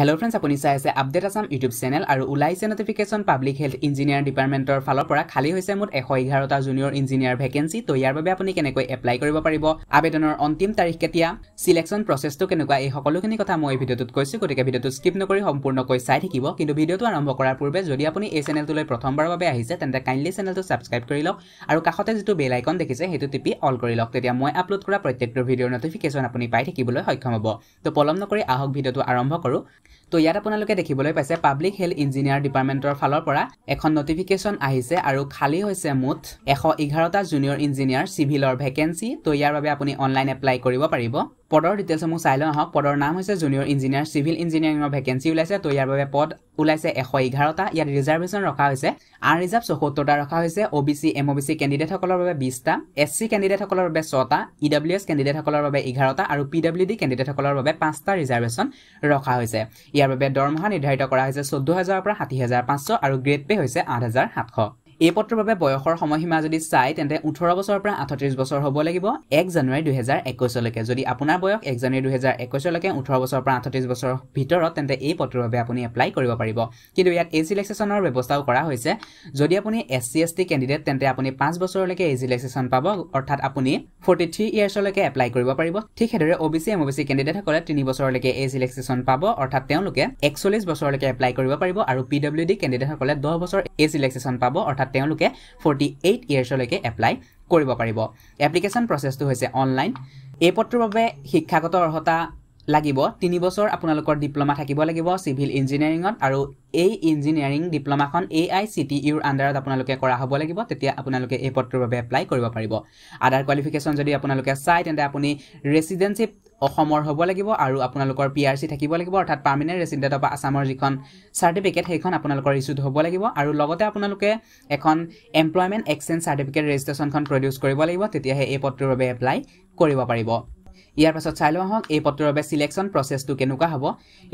hello' friends আপুনি চাই আছে আপডেট আছাম ইউটিউব চেনেল আৰু ওলাইছে নটিফিকেশ্যন পাব্লিক হেল্থ ইঞ্জিনিয়াৰ ডিপাৰ্টমেণ্টৰ ফালৰ পৰা খালী হৈছে মুঠ এশ এঘাৰটা জুনিয়ৰ ইঞ্জিনিয়াৰ ভেকেঞ্চি তো ইয়াৰ বাবে আপুনি কেনেকৈ এপ্লাই কৰিব পাৰিব আবেদনৰ অন্তিম তাৰিখ কেতিয়া ছিলেকশ্যন প্ৰচেছটো কেনেকুৱা এই সকলোখিনি কথা মই ভিডিঅ'টোত কৈছোঁ গতিকে ভিডিঅ'টো স্কিপ নকৰি সম্পূৰ্ণকৈ চাই থাকিব কিন্তু ভিডিঅ'টো আৰম্ভ কৰাৰ পূৰ্বে যদি আপুনি এই চেনেলটোলৈ প্ৰথমবাৰৰ বাবে আহিছে তেন্তে কাইণ্ডলি চেনেলটো ছাবস্ক্ৰাইব কৰি লওক আৰু কাষতে যিটো বেল আইকন দেখিছে সেইটো টিপি অল কৰি লওক তেতিয়া মই আপলোড কৰা প্ৰত্যেকটো ভিডিঅ'ৰ নটিফিকেশ্যন আপুনি পাই থাকিবলৈ সক্ষম হ'ব তো পলম নকৰি আহক ভিডিঅ'টো আৰম্ভ কৰোঁ তো ইয়াত আপোনালোকে দেখিবলৈ পাইছে পাব্লিক হেল্থ ইঞ্জিনিয়াৰ ডিপাৰ্টমেণ্টৰ ফালৰ পৰা এখন নটিফিকেশ্যন আহিছে আৰু খালী হৈছে মুঠ এশ এঘাৰটা জুনিয়ৰ ইঞ্জিনিয়াৰ চিভিলৰ ভেকেঞ্চি তো ইয়াৰ বাবে আপুনি অনলাইন এপ্লাই কৰিব পাৰিব পদৰ ডিটেইলছসমূহ চাই লওঁ আহক পদৰ নাম হৈছে জুনিয়ৰ ইঞ্জিনিয়াৰ চিভিল ইঞ্জিনিয়াৰিঙৰ ভেকেঞ্চি ওলাইছে তো ইয়াৰ বাবে পদ ওলাইছে এশ এঘাৰটা ইয়াত ৰিজাৰ্ভেশ্যন ৰখা হৈছে আন ৰিজাৰ্ভ চৌসত্তৰটা ৰখা হৈছে O' B C M O' B C কেণ্ডিডেটসকলৰ বাবে বিছটা এছ চি কেণ্ডিডেটসকলৰ বাবে ছটা ই ডাব্লিউ এছ কেণ্ডিডেটসকলৰ বাবে এঘাৰটা আৰু পি ডাব্লিউ ডি কেণ্ডিডেটসকলৰ বাবে পাঁচটা ৰিজাৰ্ভেশ্যন ৰখা হৈছে ইয়াৰ বাবে দৰমহা নিৰ্ধাৰিত কৰা হৈছে চৈধ্য হাজাৰৰ পৰা ষাঠি হাজাৰ পাঁচশ আৰু গ্ৰেড পে' হৈছে আঠ হাজাৰ সাতশ এই পত্ৰৰ বাবে বয়সৰ সময়সীমা যদি চাই তেন্তে ওঠৰ বছৰৰ পৰা আঠত্ৰিছ বছৰ হ'ব লাগিব এক জানুৱাৰী দুহেজাৰ একৈছলৈকে যদি আপোনাৰ বয়স এক জানুৱাৰী দুহেজাৰ একৈছলৈকে ওঠৰ বছৰৰ পৰা আঠত্ৰিছ বছৰৰ ভিতৰত তেন্তে এই পত্ৰৰ বাবে আপুনি এপ্লাই কৰিব পাৰিব কিন্তু ইয়াত এই চিলেকশ্যনৰ ব্যৱস্থাও কৰা হৈছে যদি আপুনি S C S T candidate তেন্তে আপুনি পাঁচ বছৰলৈকে এই চিলেকশ্যন পাব অৰ্থাৎ আপুনি ফৰ্টি থ্ৰী ইয়াৰ্ছলৈকে এপ্লাই কৰিব পাৰিব ঠিক সেইদৰে O' B C M O' B C কেণ্ডিডেটসকলে তিনি বছৰলৈকে এজ ইলেকশ্যন পাব অৰ্থাৎ তেওঁলোকে একচল্লিছ বছৰলৈকে এপ্লাই কৰিব পাৰিব আৰু পি ডব্লিউ ডি কেণ্ডিডেটসকলে দহ বছৰ এজ ইলেকশ্যন পাব অৰ্থাৎ তেওঁলোকে ফৰ্টি এইট ইয়াৰ্ছলৈকে এপ্লাই কৰিব পাৰিব এপ্লিকেশ্যন প্ৰচেছটো হৈছে অনলাইন এই পত্ৰৰ বাবে শিক্ষাগত অৰ্হতা লাগিব তিনি বছৰ আপোনালোকৰ ডিপ্ল'মা থাকিব লাগিব চিভিল ইঞ্জিনিয়াৰিঙত আৰু এই ইঞ্জিনিয়াৰিং ডিপ্ল'মাখন এ আই চি টি ইউৰ আণ্ডাৰত আপোনালোকে কৰা হ'ব লাগিব তেতিয়া আপোনালোকে এই পত্ৰৰ বাবে এপ্লাই কৰিব পাৰিব আধাৰ কোৱালিফিকেশ্যন যদি আপোনালোকে চায় তেন্তে আপুনি ৰেচিডেঞ্চিপ অসমৰ হ'ব লাগিব আৰু আপোনালোকৰ পি আৰ চি থাকিব লাগিব অৰ্থাৎ পাৰ্মানেণ্ট ৰেচিডেণ্ট অফ আছামৰ যিখন চাৰ্টিফিকেট সেইখন আপোনালোকৰ ইছ্যুড হ'ব লাগিব আৰু লগতে আপোনালোকে এখন এমপ্লয়মেণ্ট এক্সেঞ্জ চাৰ্টিফিকেট ৰেজিষ্ট্ৰেশ্যনখন প্ৰডিউচ কৰিব লাগিব তেতিয়াহে এই পত্ৰৰ বাবে এপ্লাই কৰিব পাৰিব ইয়াৰ পাছত চাই লওঁ আহক এই পত্ৰৰ বাবে ছিলেকশ্যন প্ৰচেছটো কেনেকুৱা হ'ব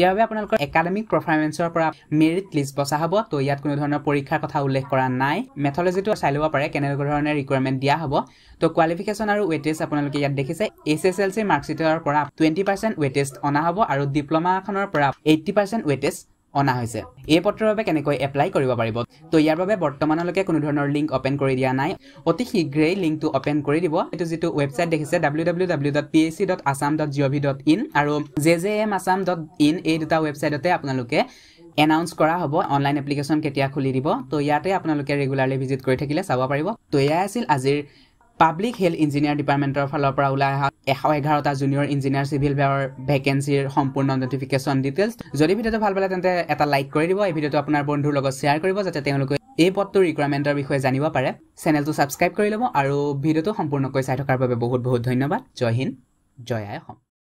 ইয়াৰ বাবে আপোনালোকৰ একাডেমিক পাৰফৰ্মেঞ্চৰ পৰা মেৰিট লিষ্ট বচা হ'ব তো ইয়াত কোনো ধৰণৰ পৰীক্ষাৰ কথা উল্লেখ কৰা নাই মেথলজিটো চাই ল'ব পাৰে কেনেকুৱা ধৰণে ৰিকুৱাৰমেণ্ট দিয়া হ'ব ত' কোৱালিফিকেশ্যন আৰু ৱেটেজ আপোনালোকে ইয়াত দেখিছে এইচ এছ এল চি মাৰ্কশ্বিটৰ পৰা টুৱেণ্টি পাৰ্চেণ্ট ৱেটেজ অনা হ'ব আৰু ডিপ্ল'মাখনৰ পৰা এইটটি পাৰ্চেণ্ট ৱেটেজ অনা হৈছে এই পত্ৰৰ বাবে কেনেকৈ এপ্লাই কৰিব পাৰিব তো ইয়াৰ বাবে বৰ্তমানলৈকে কোনো ধৰণৰ লিংক অ'পেন কৰি দিয়া নাই অতি শীঘ্ৰেই লিংকটো অ'পেন কৰি দিব এইটো যিটো ৱেবছাইট দেখিছে W W W dot P H C dot Assam dot G O' V dot in আৰু J J M Assam dot in এই দুটা ৱেবছাইটতে আপোনালোকে এনাউন্স কৰা হ'ব অনলাইন এপ্লিকেশ্যন কেতিয়া খুলি দিব তো ইয়াতে আপোনালোকে ৰেগুলাৰলি ভিজিট কৰি থাকিলে চাব পাৰিব তো এয়াই আছিল আজিৰ পাব্লিক হেল্থ ইঞ্জিনিয়াৰ ডিপাৰ্টমেণ্টৰ ফালৰ পৰা ওলাই অহা এশ এঘাৰটা জুনিয়ৰ ইঞ্জিনিয়াৰ চিভিল বেয়াৰ ভেকেঞ্চিৰ সম্পূৰ্ণ নটিফিকেশ্যন ডিটেইলছ যদি ভিডিঅ'টো ভাল পালে তেন্তে এটা লাইক কৰি দিব এই ভিডিঅ'টো আপোনাৰ বন্ধুৰ লগত শ্বেয়াৰ কৰিব যাতে তেওঁলোকে এই পদটোৰ ৰিকুৱাৰমেণ্টৰ বিষয়ে জানিব পাৰে চেনেলটো ছাবস্ক্ৰাইব কৰি ল'ব আৰু ভিডিঅ'টো সম্পূৰ্ণকৈ চাই থকাৰ বাবে বহুত বহুত ধন্যবাদ জয় হিন্দ জয় আই অসম